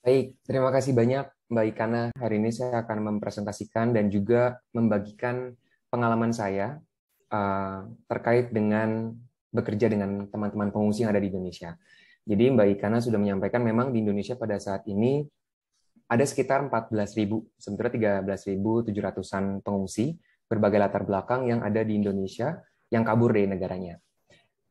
Baik, terima kasih banyak Mbak Ikana. Hari ini saya akan mempresentasikan dan juga membagikan pengalaman saya uh, terkait dengan bekerja dengan teman-teman pengungsi yang ada di Indonesia. Jadi Mbak Ikana sudah menyampaikan memang di Indonesia pada saat ini ada sekitar 14.000, sebetulnya 13.700-an pengungsi berbagai latar belakang yang ada di Indonesia yang kabur dari negaranya.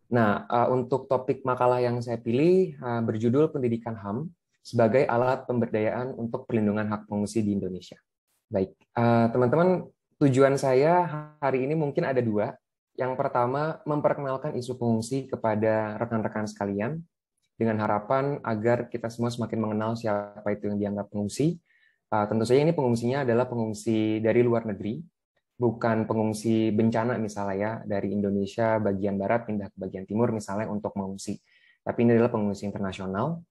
Nah, eh, untuk topik makalah yang saya pilih eh, berjudul Pendidikan HAM sebagai alat pemberdayaan untuk perlindungan hak pengungsi di Indonesia. Baik, eh, teman-teman, tujuan saya hari ini mungkin ada dua. Yang pertama, memperkenalkan isu pengungsi kepada rekan-rekan sekalian dengan harapan agar kita semua semakin mengenal siapa itu yang dianggap pengungsi. tentu saja ini pengungsinya adalah pengungsi dari luar negeri bukan pengungsi bencana misalnya ya dari Indonesia bagian barat pindah ke bagian timur misalnya untuk mengungsi tapi ini adalah pengungsi internasional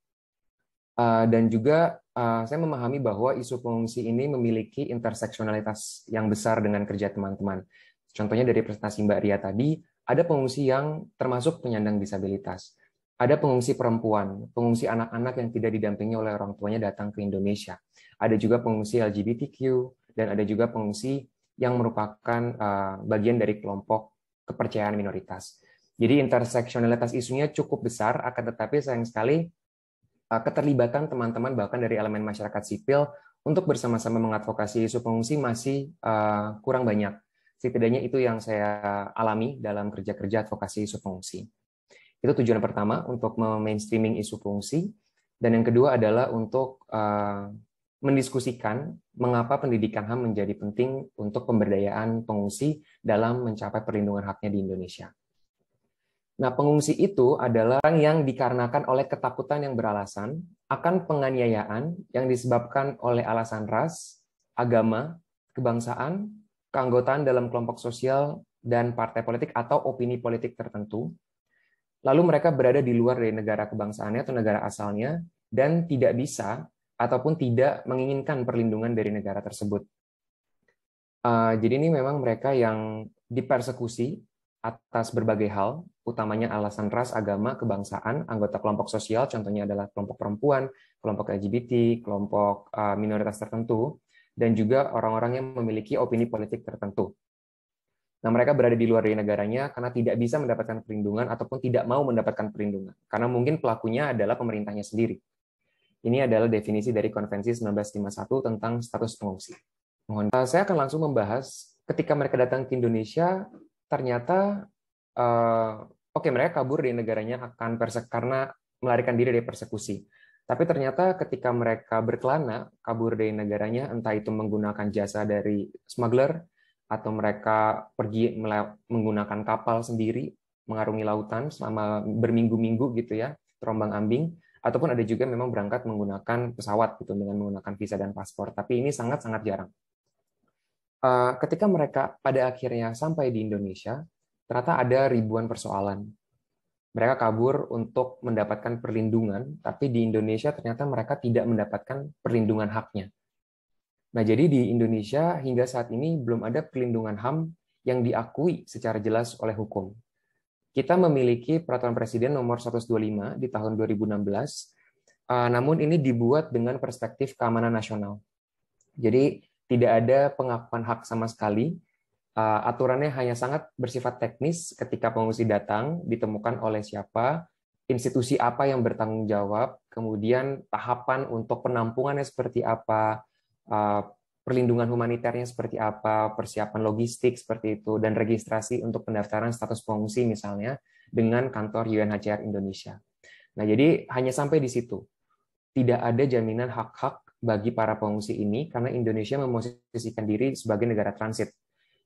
eh, dan juga eh, saya memahami bahwa isu pengungsi ini memiliki interseksionalitas yang besar dengan kerja teman-teman contohnya dari presentasi Mbak Ria tadi ada pengungsi yang termasuk penyandang disabilitas ada pengungsi perempuan pengungsi anak-anak yang tidak didampingi oleh orang tuanya datang ke Indonesia ada juga pengungsi LGBTQ dan ada juga pengungsi yang merupakan eh, bagian dari kelompok kepercayaan minoritas. Jadi interseksionalitas isunya cukup besar, akan tetapi sayang sekali eh, keterlibatan teman-teman bahkan dari elemen masyarakat sipil untuk bersama-sama mengadvokasi isu pengungsi masih eh, kurang banyak. Setidaknya itu yang saya alami dalam kerja-kerja advokasi isu pengungsi. Itu tujuan pertama untuk memainstreaming isu pengungsi, dan yang kedua adalah untuk mendiskusikan mengapa pendidikan HAM menjadi penting untuk pemberdayaan pengungsi dalam mencapai perlindungan haknya di Indonesia. Nah, pengungsi itu adalah orang yang dikarenakan oleh ketakutan yang beralasan akan penganiayaan yang disebabkan oleh alasan ras, agama, kebangsaan, keanggotaan dalam kelompok sosial dan partai politik atau opini politik tertentu. Lalu mereka berada di luar dari negara kebangsaannya atau negara asalnya dan tidak bisa ataupun tidak menginginkan perlindungan dari negara tersebut. Eh, jadi ini memang mereka yang dipersekusi atas berbagai hal, utamanya alasan ras, agama, kebangsaan, anggota kelompok sosial, contohnya adalah kelompok perempuan, kelompok LGBT, kelompok eh, minoritas tertentu, dan juga orang-orang yang memiliki opini politik tertentu. Nah, mereka berada di luar dari negaranya karena tidak bisa mendapatkan perlindungan ataupun tidak mau mendapatkan perlindungan, karena mungkin pelakunya adalah pemerintahnya sendiri ini adalah definisi dari Konvensi 1951 tentang status pengungsi. Mohon. Eh, saya akan langsung membahas ketika mereka datang ke Indonesia, ternyata eh, oke okay, mereka kabur dari negaranya akan karena melarikan diri dari persekusi. Tapi ternyata ketika mereka berkelana kabur dari negaranya, entah itu menggunakan jasa dari smuggler atau mereka pergi menggunakan kapal sendiri mengarungi lautan selama berminggu-minggu gitu ya, terombang-ambing ataupun ada juga memang berangkat menggunakan pesawat gitu dengan menggunakan visa dan paspor tapi ini sangat sangat jarang eh, ketika mereka pada akhirnya sampai di Indonesia ternyata ada ribuan persoalan mereka kabur untuk mendapatkan perlindungan tapi di Indonesia ternyata mereka tidak mendapatkan perlindungan haknya nah jadi di Indonesia hingga saat ini belum ada perlindungan HAM yang diakui secara jelas oleh hukum kita memiliki peraturan presiden nomor 125 di tahun 2016, eh, namun ini dibuat dengan perspektif keamanan nasional. Jadi tidak ada pengakuan hak sama sekali. Eh, aturannya hanya sangat bersifat teknis ketika pengungsi datang, ditemukan oleh siapa, institusi apa yang bertanggung jawab, kemudian tahapan untuk penampungannya seperti apa, eh, perlindungan humaniternya seperti apa, persiapan logistik seperti itu, dan registrasi untuk pendaftaran status pengungsi misalnya dengan kantor UNHCR Indonesia. Nah, jadi hanya sampai di situ. Tidak ada jaminan hak-hak bagi para pengungsi ini karena Indonesia memosisikan diri sebagai negara transit.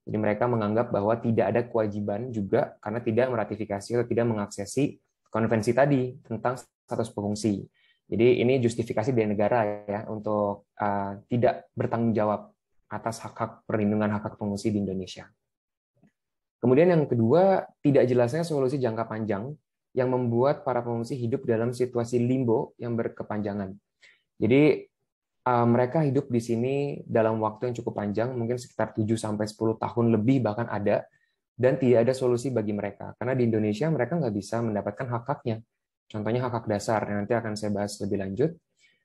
Jadi mereka menganggap bahwa tidak ada kewajiban juga karena tidak meratifikasi atau tidak mengaksesi konvensi tadi tentang status pengungsi. Jadi ini justifikasi dari negara ya untuk uh, tidak bertanggung jawab atas hak-hak perlindungan hak-hak pengungsi di Indonesia. Kemudian yang kedua, tidak jelasnya solusi jangka panjang yang membuat para pengungsi hidup dalam situasi limbo yang berkepanjangan. Jadi uh, mereka hidup di sini dalam waktu yang cukup panjang, mungkin sekitar 7 sampai 10 tahun lebih bahkan ada dan tidak ada solusi bagi mereka karena di Indonesia mereka nggak bisa mendapatkan hak-haknya Contohnya hak-hak dasar yang nanti akan saya bahas lebih lanjut.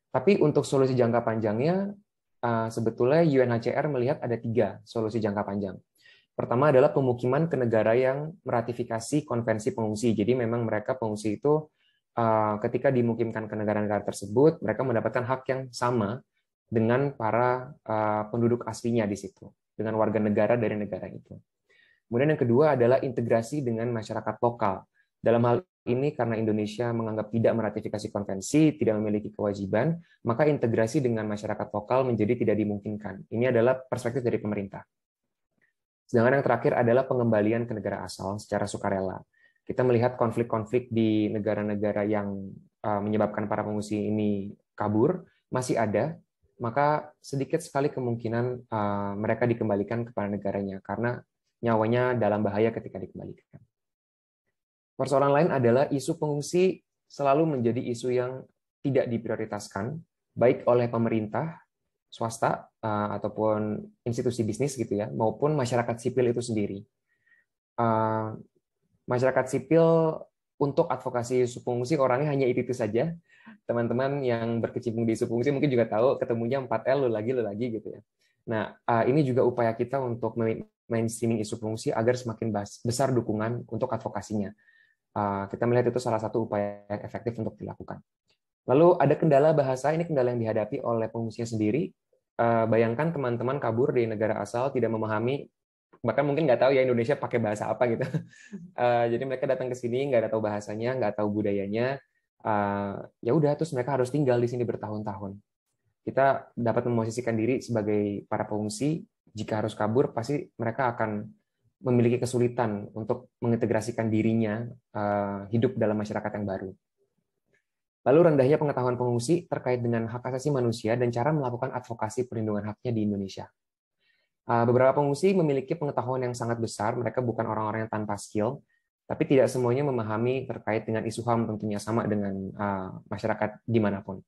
Tapi untuk solusi jangka panjangnya, eh, sebetulnya UNHCR melihat ada tiga solusi jangka panjang. Pertama adalah pemukiman ke negara yang meratifikasi konvensi pengungsi. Jadi memang mereka pengungsi itu eh, ketika dimukimkan ke negara-negara tersebut, mereka mendapatkan hak yang sama dengan para eh, penduduk aslinya di situ, dengan warga negara dari negara itu. Kemudian yang kedua adalah integrasi dengan masyarakat lokal. Dalam hal ini karena Indonesia menganggap tidak meratifikasi konvensi, tidak memiliki kewajiban, maka integrasi dengan masyarakat lokal menjadi tidak dimungkinkan. Ini adalah perspektif dari pemerintah. Sedangkan yang terakhir adalah pengembalian ke negara asal secara sukarela. Kita melihat konflik-konflik di negara-negara yang eh, menyebabkan para pengungsi ini kabur masih ada, maka sedikit sekali kemungkinan eh, mereka dikembalikan kepada negaranya karena nyawanya dalam bahaya ketika dikembalikan persoalan lain adalah isu pengungsi selalu menjadi isu yang tidak diprioritaskan baik oleh pemerintah swasta eh, ataupun institusi bisnis gitu ya maupun masyarakat sipil itu sendiri eh, masyarakat sipil untuk advokasi isu pengungsi orangnya hanya itu itu saja teman-teman yang berkecimpung di isu pengungsi mungkin juga tahu ketemunya 4L lu lagi lu lagi gitu ya nah eh, ini juga upaya kita untuk mainstreaming isu pengungsi agar semakin besar dukungan untuk advokasinya Eh, kita melihat itu salah satu upaya yang efektif untuk dilakukan. Lalu ada kendala bahasa, ini kendala yang dihadapi oleh pengungsinya sendiri. Eh, bayangkan teman-teman kabur di negara asal tidak memahami, bahkan mungkin nggak tahu ya Indonesia pakai bahasa apa gitu. Eh, jadi mereka datang ke sini nggak tahu bahasanya, nggak tahu budayanya. Ya udah, terus mereka harus tinggal di sini bertahun-tahun. Kita dapat memosisikan diri sebagai para pengungsi, jika harus kabur pasti mereka akan memiliki kesulitan untuk mengintegrasikan dirinya eh, hidup dalam masyarakat yang baru. Lalu rendahnya pengetahuan pengungsi terkait dengan hak asasi manusia dan cara melakukan advokasi perlindungan haknya di Indonesia. Eh, beberapa pengungsi memiliki pengetahuan yang sangat besar, mereka bukan orang-orang yang tanpa skill, tapi tidak semuanya memahami terkait dengan isu HAM tentunya sama dengan eh, masyarakat dimanapun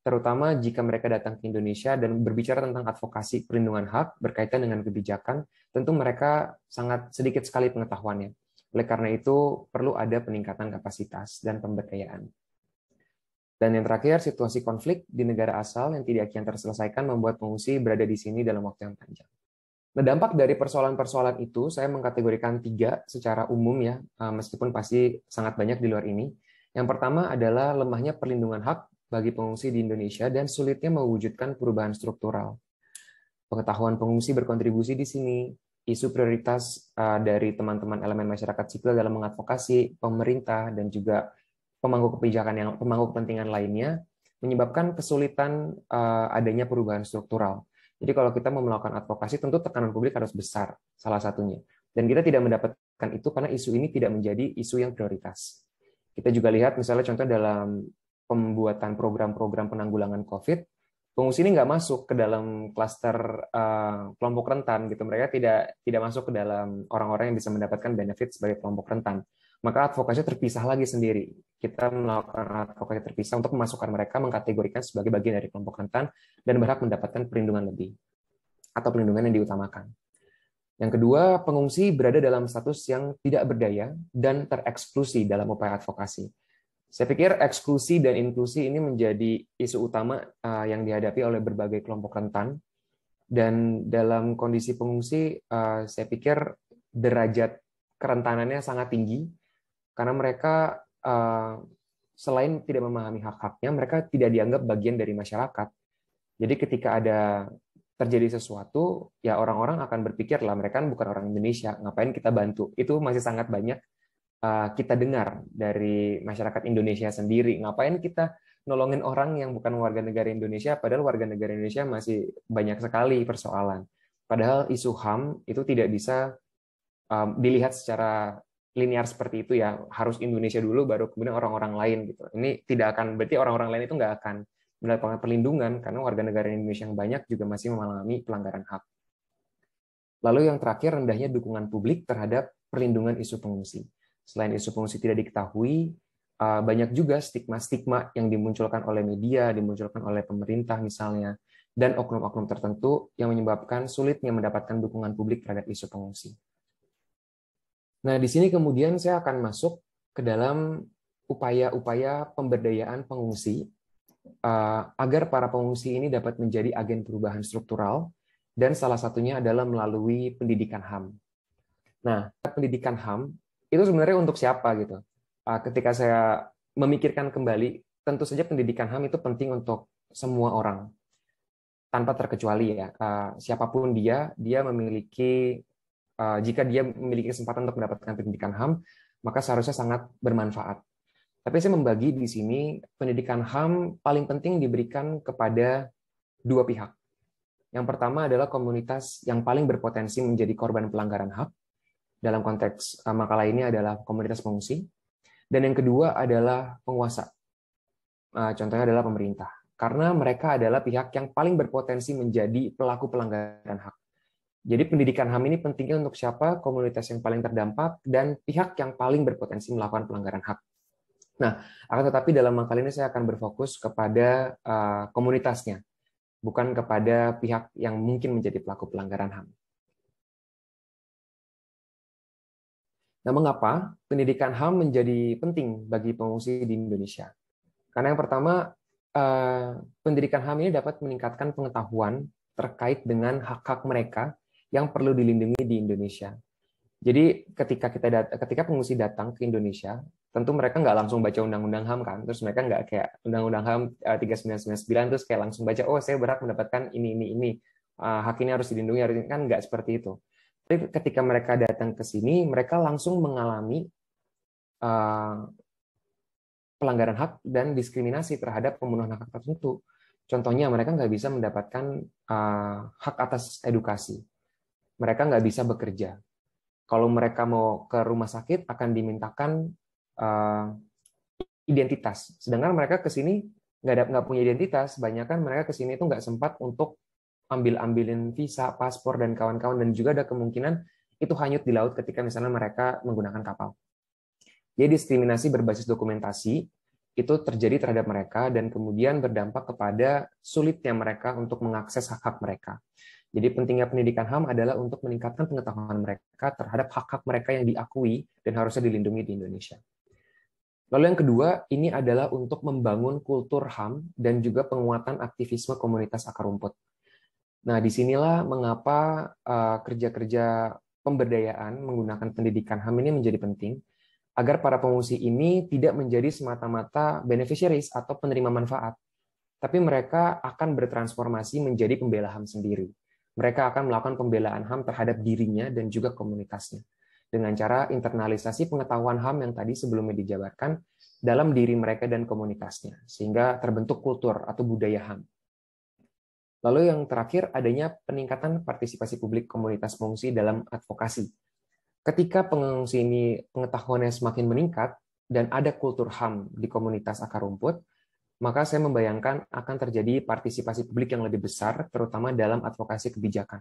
terutama jika mereka datang ke Indonesia dan berbicara tentang advokasi perlindungan hak berkaitan dengan kebijakan, tentu mereka sangat sedikit sekali pengetahuannya. Oleh karena itu, perlu ada peningkatan kapasitas dan pemberdayaan. Dan yang terakhir, situasi konflik di negara asal yang tidak kian terselesaikan membuat pengungsi berada di sini dalam waktu yang panjang. Nah, dampak dari persoalan-persoalan itu saya mengkategorikan tiga secara umum ya, eh, meskipun pasti sangat banyak di luar ini. Yang pertama adalah lemahnya perlindungan hak bagi pengungsi di Indonesia dan sulitnya mewujudkan perubahan struktural. Pengetahuan pengungsi berkontribusi di sini, isu prioritas eh, dari teman-teman elemen masyarakat sipil dalam mengadvokasi pemerintah dan juga pemangku kebijakan yang pemangku kepentingan lainnya menyebabkan kesulitan eh, adanya perubahan struktural. Jadi kalau kita mau melakukan advokasi tentu tekanan publik harus besar salah satunya. Dan kita tidak mendapatkan itu karena isu ini tidak menjadi isu yang prioritas. Kita juga lihat misalnya contoh dalam pembuatan program-program penanggulangan COVID, pengungsi ini nggak masuk ke dalam klaster uh, kelompok rentan gitu. Mereka tidak tidak masuk ke dalam orang-orang yang bisa mendapatkan benefit sebagai kelompok rentan. Maka advokasi terpisah lagi sendiri. Kita melakukan advokasi terpisah untuk memasukkan mereka mengkategorikan sebagai bagian dari kelompok rentan dan berhak mendapatkan perlindungan lebih atau perlindungan yang diutamakan. Yang kedua, pengungsi berada dalam status yang tidak berdaya dan tereksklusi dalam upaya advokasi. Saya pikir eksklusi dan inklusi ini menjadi isu utama eh, yang dihadapi oleh berbagai kelompok rentan. Dan dalam kondisi pengungsi, eh, saya pikir derajat kerentanannya sangat tinggi karena mereka eh, selain tidak memahami hak-haknya, mereka tidak dianggap bagian dari masyarakat. Jadi ketika ada terjadi sesuatu, ya orang-orang akan berpikir lah mereka kan bukan orang Indonesia, ngapain kita bantu? Itu masih sangat banyak Eh, kita dengar dari masyarakat Indonesia sendiri. Ngapain kita nolongin orang yang bukan warga negara Indonesia, padahal warga negara Indonesia masih banyak sekali persoalan. Padahal isu HAM itu tidak bisa eh, dilihat secara linear seperti itu ya, harus Indonesia dulu, baru kemudian orang-orang lain gitu. Ini tidak akan berarti orang-orang lain itu nggak akan mendapatkan perlindungan karena warga negara Indonesia yang banyak juga masih mengalami pelanggaran hak. Lalu yang terakhir rendahnya dukungan publik terhadap perlindungan isu pengungsi Selain isu pengungsi tidak diketahui, eh, banyak juga stigma-stigma yang dimunculkan oleh media, dimunculkan oleh pemerintah misalnya, dan oknum-oknum tertentu yang menyebabkan sulitnya mendapatkan dukungan publik terhadap isu pengungsi. Nah, di sini kemudian saya akan masuk ke dalam upaya-upaya pemberdayaan pengungsi eh, agar para pengungsi ini dapat menjadi agen perubahan struktural dan salah satunya adalah melalui pendidikan HAM. Nah, pendidikan HAM itu sebenarnya untuk siapa gitu. Ah, ketika saya memikirkan kembali, tentu saja pendidikan HAM itu penting untuk semua orang tanpa terkecuali ya. Ah, siapapun dia, dia memiliki ah, jika dia memiliki kesempatan untuk mendapatkan pendidikan HAM, maka seharusnya sangat bermanfaat. Tapi saya membagi di sini pendidikan HAM paling penting diberikan kepada dua pihak. Yang pertama adalah komunitas yang paling berpotensi menjadi korban pelanggaran hak, dalam konteks eh, makalah ini adalah komunitas pengungsi. Dan yang kedua adalah penguasa. Eh, contohnya adalah pemerintah. Karena mereka adalah pihak yang paling berpotensi menjadi pelaku pelanggaran hak. Jadi pendidikan HAM ini pentingnya untuk siapa, komunitas yang paling terdampak, dan pihak yang paling berpotensi melakukan pelanggaran hak. Nah, akan tetapi dalam makalah ini saya akan berfokus kepada eh, komunitasnya, bukan kepada pihak yang mungkin menjadi pelaku pelanggaran HAM. Nah, mengapa pendidikan HAM menjadi penting bagi pengungsi di Indonesia? Karena yang pertama, eh, pendidikan HAM ini dapat meningkatkan pengetahuan terkait dengan hak-hak mereka yang perlu dilindungi di Indonesia. Jadi ketika kita ketika pengungsi datang ke Indonesia, tentu mereka nggak langsung baca undang-undang HAM kan, terus mereka nggak kayak undang-undang HAM 3999 eh, terus kayak langsung baca oh saya berhak mendapatkan ini ini ini. Eh, hak ini harus dilindungi, kan nggak seperti itu. Tapi ketika mereka datang ke sini, mereka langsung mengalami uh, pelanggaran hak dan diskriminasi terhadap pembunuhan hak tertentu. Contohnya, mereka nggak bisa mendapatkan uh, hak atas edukasi. Mereka nggak bisa bekerja. Kalau mereka mau ke rumah sakit, akan dimintakan uh, identitas. Sedangkan mereka ke sini nggak punya identitas, banyak kan mereka ke sini itu nggak sempat untuk ambil-ambilin visa, paspor, dan kawan-kawan, dan juga ada kemungkinan itu hanyut di laut ketika misalnya mereka menggunakan kapal. Jadi diskriminasi berbasis dokumentasi itu terjadi terhadap mereka dan kemudian berdampak kepada sulitnya mereka untuk mengakses hak-hak mereka. Jadi pentingnya pendidikan HAM adalah untuk meningkatkan pengetahuan mereka terhadap hak-hak mereka yang diakui dan harusnya dilindungi di Indonesia. Lalu yang kedua, ini adalah untuk membangun kultur HAM dan juga penguatan aktivisme komunitas akar rumput. Nah, disinilah mengapa eh, kerja-kerja pemberdayaan menggunakan pendidikan HAM ini menjadi penting, agar para pengungsi ini tidak menjadi semata-mata beneficiaries atau penerima manfaat, tapi mereka akan bertransformasi menjadi pembela HAM sendiri. Mereka akan melakukan pembelaan HAM terhadap dirinya dan juga komunitasnya dengan cara internalisasi pengetahuan HAM yang tadi sebelumnya dijabarkan dalam diri mereka dan komunitasnya, sehingga terbentuk kultur atau budaya HAM. Lalu yang terakhir adanya peningkatan partisipasi publik komunitas pengungsi dalam advokasi. Ketika pengungsi ini pengetahuannya semakin meningkat dan ada kultur HAM di komunitas akar rumput, maka saya membayangkan akan terjadi partisipasi publik yang lebih besar, terutama dalam advokasi kebijakan.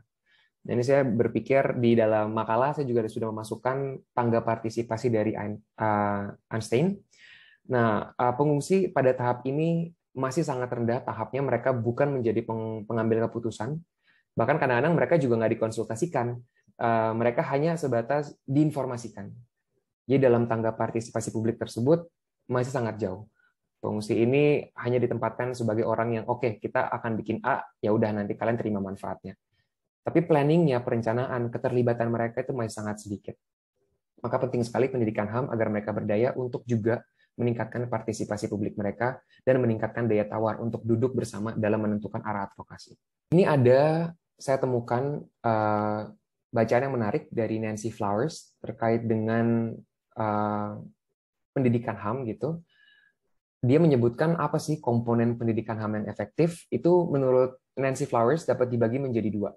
Dan ini saya berpikir di dalam makalah saya juga sudah memasukkan tangga partisipasi dari eh, Einstein. Nah, eh, pengungsi pada tahap ini masih sangat rendah tahapnya mereka bukan menjadi pengambil keputusan bahkan kadang-kadang mereka juga nggak dikonsultasikan eh, mereka hanya sebatas diinformasikan jadi dalam tangga partisipasi publik tersebut masih sangat jauh pengungsi ini hanya ditempatkan sebagai orang yang oke okay, kita akan bikin A ya udah nanti kalian terima manfaatnya tapi planningnya perencanaan keterlibatan mereka itu masih sangat sedikit maka penting sekali pendidikan HAM agar mereka berdaya untuk juga meningkatkan partisipasi publik mereka, dan meningkatkan daya tawar untuk duduk bersama dalam menentukan arah advokasi. Ini ada saya temukan uh, bacaan yang menarik dari Nancy Flowers terkait dengan uh, pendidikan HAM gitu. Dia menyebutkan apa sih komponen pendidikan HAM yang efektif? Itu menurut Nancy Flowers dapat dibagi menjadi dua.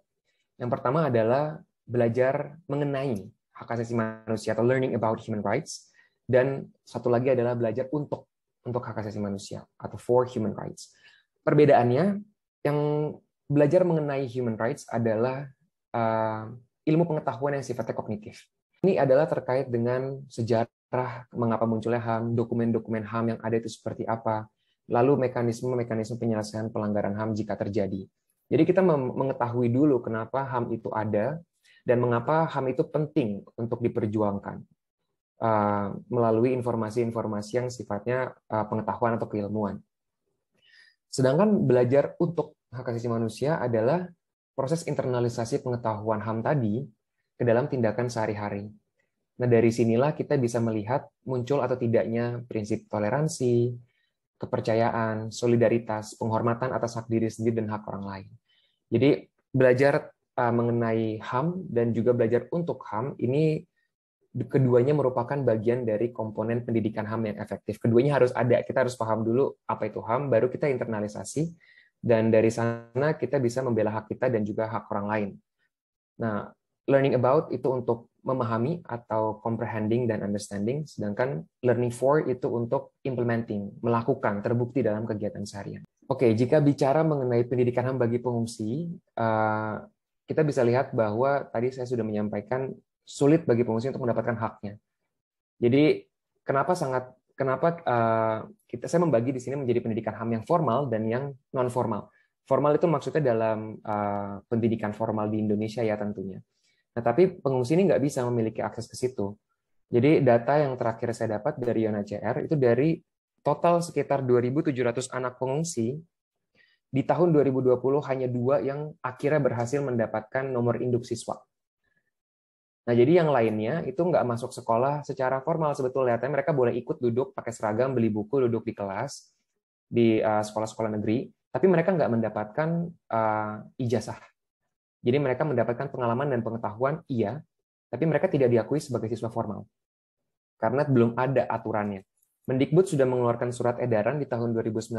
Yang pertama adalah belajar mengenai hak asasi manusia atau learning about human rights dan satu lagi adalah belajar untuk untuk hak asasi manusia atau for human rights. Perbedaannya yang belajar mengenai human rights adalah uh, ilmu pengetahuan yang sifatnya kognitif. Ini adalah terkait dengan sejarah mengapa munculnya HAM, dokumen-dokumen HAM yang ada itu seperti apa, lalu mekanisme-mekanisme penyelesaian pelanggaran HAM jika terjadi. Jadi kita mengetahui dulu kenapa HAM itu ada dan mengapa HAM itu penting untuk diperjuangkan. Eh, melalui informasi-informasi yang sifatnya eh, pengetahuan atau keilmuan. Sedangkan belajar untuk hak asasi manusia adalah proses internalisasi pengetahuan HAM tadi ke dalam tindakan sehari-hari. Nah, dari sinilah kita bisa melihat muncul atau tidaknya prinsip toleransi, kepercayaan, solidaritas, penghormatan atas hak diri sendiri dan hak orang lain. Jadi, belajar eh, mengenai HAM dan juga belajar untuk HAM ini keduanya merupakan bagian dari komponen pendidikan HAM yang efektif. Keduanya harus ada, kita harus paham dulu apa itu HAM, baru kita internalisasi, dan dari sana kita bisa membela hak kita dan juga hak orang lain. Nah, learning about itu untuk memahami atau comprehending dan understanding, sedangkan learning for itu untuk implementing, melakukan, terbukti dalam kegiatan seharian. Oke, jika bicara mengenai pendidikan HAM bagi pengungsi, eh, kita bisa lihat bahwa tadi saya sudah menyampaikan sulit bagi pengungsi untuk mendapatkan haknya. Jadi kenapa sangat kenapa uh, kita saya membagi di sini menjadi pendidikan HAM yang formal dan yang non formal. Formal itu maksudnya dalam uh, pendidikan formal di Indonesia ya tentunya. Nah tapi pengungsi ini nggak bisa memiliki akses ke situ. Jadi data yang terakhir saya dapat dari UNHCR itu dari total sekitar 2.700 anak pengungsi di tahun 2020 hanya dua yang akhirnya berhasil mendapatkan nomor induk siswa. Nah, jadi yang lainnya itu nggak masuk sekolah secara formal sebetulnya. Tapi mereka boleh ikut duduk pakai seragam, beli buku, duduk di kelas di eh, sekolah-sekolah negeri, tapi mereka nggak mendapatkan uh, ijazah. Jadi mereka mendapatkan pengalaman dan pengetahuan, iya, tapi mereka tidak diakui sebagai siswa formal karena belum ada aturannya. Mendikbud sudah mengeluarkan surat edaran di tahun 2019,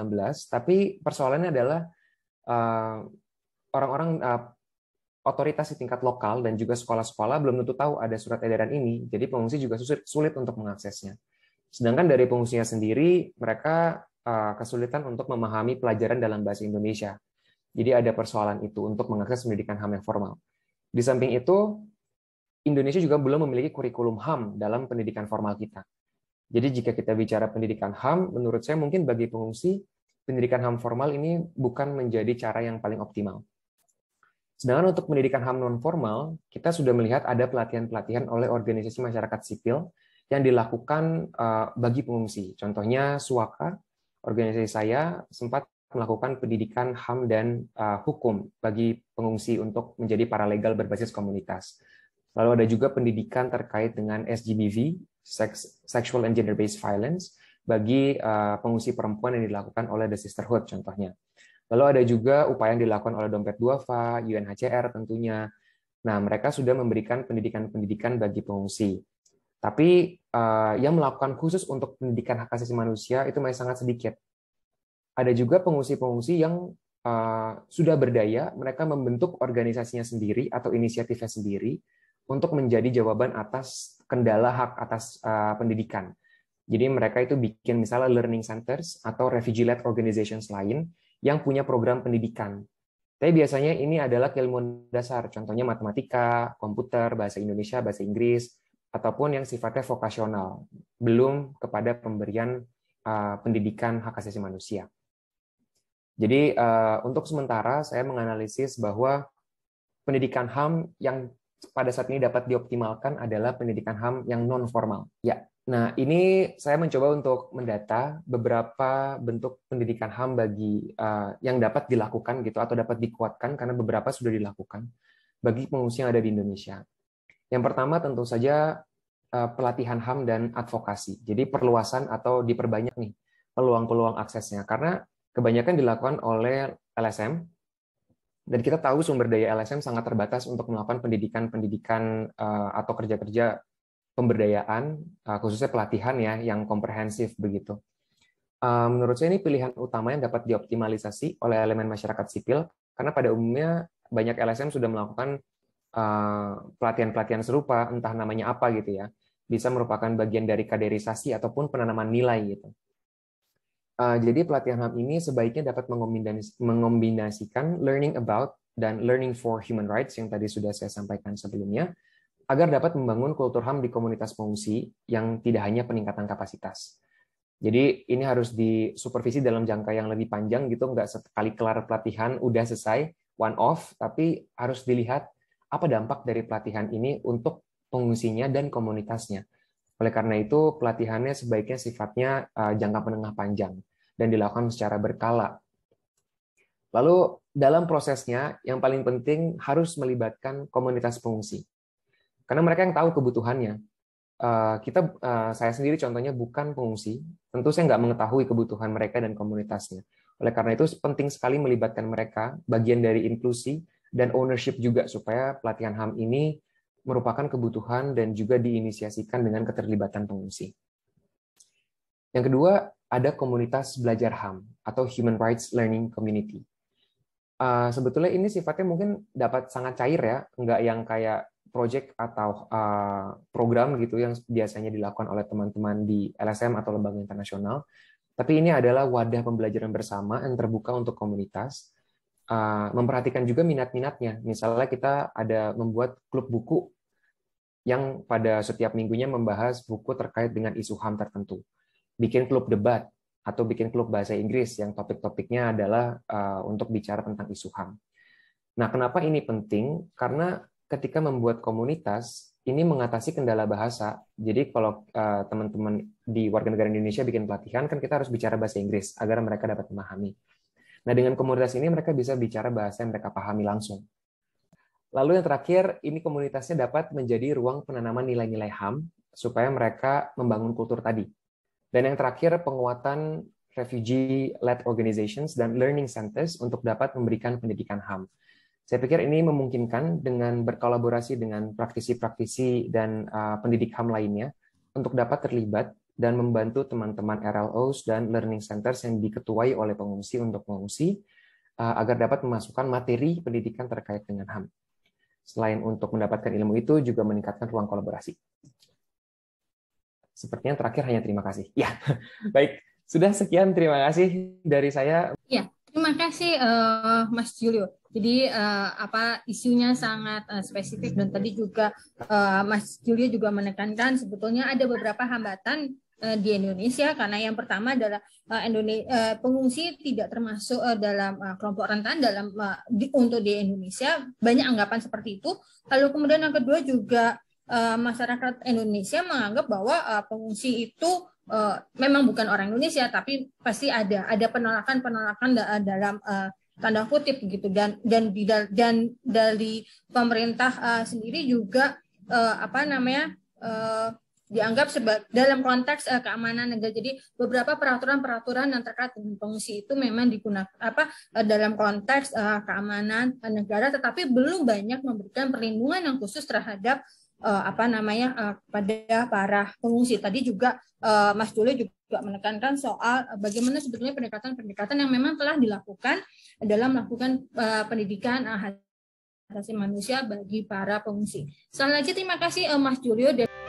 tapi persoalannya adalah eh, orang-orang otoritas di tingkat lokal dan juga sekolah-sekolah belum tentu tahu ada surat edaran ini, jadi pengungsi juga sulit untuk mengaksesnya. Sedangkan dari pengungsinya sendiri, mereka eh, kesulitan untuk memahami pelajaran dalam bahasa Indonesia. Jadi ada persoalan itu untuk mengakses pendidikan HAM yang formal. Di samping itu, Indonesia juga belum memiliki kurikulum HAM dalam pendidikan formal kita. Jadi jika kita bicara pendidikan HAM, menurut saya mungkin bagi pengungsi, pendidikan HAM formal ini bukan menjadi cara yang paling optimal Sedangkan untuk pendidikan HAM non formal, kita sudah melihat ada pelatihan-pelatihan oleh organisasi masyarakat sipil yang dilakukan eh, bagi pengungsi. Contohnya Suaka, organisasi saya sempat melakukan pendidikan HAM dan eh, hukum bagi pengungsi untuk menjadi paralegal berbasis komunitas. Lalu ada juga pendidikan terkait dengan SGBV, Sex, Sexual and Gender Based Violence, bagi eh, pengungsi perempuan yang dilakukan oleh The Sisterhood contohnya. Lalu ada juga upaya yang dilakukan oleh Dompet Duafa, UNHCR tentunya. Nah, mereka sudah memberikan pendidikan-pendidikan bagi pengungsi. Tapi uh, yang melakukan khusus untuk pendidikan hak asasi manusia itu masih sangat sedikit. Ada juga pengungsi-pengungsi yang uh, sudah berdaya, mereka membentuk organisasinya sendiri atau inisiatifnya sendiri untuk menjadi jawaban atas kendala hak atas uh, pendidikan. Jadi mereka itu bikin misalnya learning centers atau refugee-led organizations lain yang punya program pendidikan. Tapi biasanya ini adalah keilmuan dasar, contohnya matematika, komputer, bahasa Indonesia, bahasa Inggris, ataupun yang sifatnya vokasional, belum kepada pemberian eh, pendidikan hak asasi manusia. Jadi eh, untuk sementara saya menganalisis bahwa pendidikan HAM yang pada saat ini dapat dioptimalkan adalah pendidikan HAM yang non formal. Ya, Nah, ini saya mencoba untuk mendata beberapa bentuk pendidikan HAM bagi uh, yang dapat dilakukan gitu atau dapat dikuatkan karena beberapa sudah dilakukan bagi pengungsi yang ada di Indonesia. Yang pertama tentu saja uh, pelatihan HAM dan advokasi. Jadi perluasan atau diperbanyak nih peluang-peluang aksesnya karena kebanyakan dilakukan oleh LSM dan kita tahu sumber daya LSM sangat terbatas untuk melakukan pendidikan-pendidikan uh, atau kerja-kerja pemberdayaan eh, khususnya pelatihan ya yang komprehensif begitu. Eh, menurut saya ini pilihan utama yang dapat dioptimalisasi oleh elemen masyarakat sipil karena pada umumnya banyak LSM sudah melakukan eh, pelatihan-pelatihan serupa entah namanya apa gitu ya bisa merupakan bagian dari kaderisasi ataupun penanaman nilai gitu. Jadi pelatihan HAM ini sebaiknya dapat mengombinasikan learning about dan learning for human rights yang tadi sudah saya sampaikan sebelumnya agar dapat membangun kultur HAM di komunitas pengungsi yang tidak hanya peningkatan kapasitas. Jadi ini harus disupervisi dalam jangka yang lebih panjang gitu, nggak sekali kelar pelatihan udah selesai one off, tapi harus dilihat apa dampak dari pelatihan ini untuk pengungsinya dan komunitasnya. Oleh karena itu pelatihannya sebaiknya sifatnya eh, jangka menengah panjang dan dilakukan secara berkala. Lalu dalam prosesnya yang paling penting harus melibatkan komunitas pengungsi karena mereka yang tahu kebutuhannya. Eh, kita, eh, saya sendiri contohnya bukan pengungsi, tentu saya nggak mengetahui kebutuhan mereka dan komunitasnya. Oleh karena itu penting sekali melibatkan mereka, bagian dari inklusi dan ownership juga supaya pelatihan HAM ini merupakan kebutuhan dan juga diinisiasikan dengan keterlibatan pengungsi. Yang kedua, ada komunitas belajar HAM atau Human Rights Learning Community. Eh, sebetulnya ini sifatnya mungkin dapat sangat cair ya, nggak yang kayak project atau uh, program gitu yang biasanya dilakukan oleh teman-teman di LSM atau lembaga internasional. Tapi ini adalah wadah pembelajaran bersama yang terbuka untuk komunitas. Uh, memperhatikan juga minat-minatnya. Misalnya kita ada membuat klub buku yang pada setiap minggunya membahas buku terkait dengan isu HAM tertentu. Bikin klub debat atau bikin klub bahasa Inggris yang topik-topiknya adalah uh, untuk bicara tentang isu HAM. Nah, kenapa ini penting? Karena ketika membuat komunitas ini mengatasi kendala bahasa. Jadi kalau eh, teman-teman di warga negara Indonesia bikin pelatihan kan kita harus bicara bahasa Inggris agar mereka dapat memahami. Nah, dengan komunitas ini mereka bisa bicara bahasa yang mereka pahami langsung. Lalu yang terakhir, ini komunitasnya dapat menjadi ruang penanaman nilai-nilai HAM supaya mereka membangun kultur tadi. Dan yang terakhir, penguatan refugee-led organizations dan learning centers untuk dapat memberikan pendidikan HAM. Saya pikir ini memungkinkan dengan berkolaborasi dengan praktisi-praktisi dan uh, pendidik HAM lainnya untuk dapat terlibat dan membantu teman-teman RLOs dan learning centers yang diketuai oleh pengungsi untuk pengungsi uh, agar dapat memasukkan materi pendidikan terkait dengan HAM. Selain untuk mendapatkan ilmu itu, juga meningkatkan ruang kolaborasi. Sepertinya terakhir hanya terima kasih. Ya, baik. Sudah sekian terima kasih dari saya. Ya, Terima kasih uh, eh, Mas Julio. Jadi uh, apa isunya sangat uh, spesifik dan tadi juga uh, Mas Julio juga menekankan sebetulnya ada beberapa hambatan uh, di Indonesia karena yang pertama adalah uh, Indonesia, uh, pengungsi tidak termasuk uh, dalam uh, kelompok rentan dalam uh, di, untuk di Indonesia banyak anggapan seperti itu. Lalu kemudian yang kedua juga uh, masyarakat Indonesia menganggap bahwa uh, pengungsi itu uh, memang bukan orang Indonesia tapi pasti ada ada penolakan penolakan dalam uh, tanda kutip gitu dan dan di dan dari pemerintah uh, sendiri juga uh, apa namanya uh, dianggap sebagai dalam konteks uh, keamanan negara. Jadi beberapa peraturan-peraturan yang terkait dengan pengungsi itu memang digunakan apa uh, dalam konteks uh, keamanan negara, tetapi belum banyak memberikan perlindungan yang khusus terhadap uh, apa namanya uh, eh, pada para pengungsi. Tadi juga uh, Mas Julio juga menekankan soal bagaimana sebetulnya pendekatan-pendekatan yang memang telah dilakukan dalam melakukan uh, pendidikan uh, hak asasi manusia bagi para pengungsi. selanjutnya terima kasih Mas Julio dan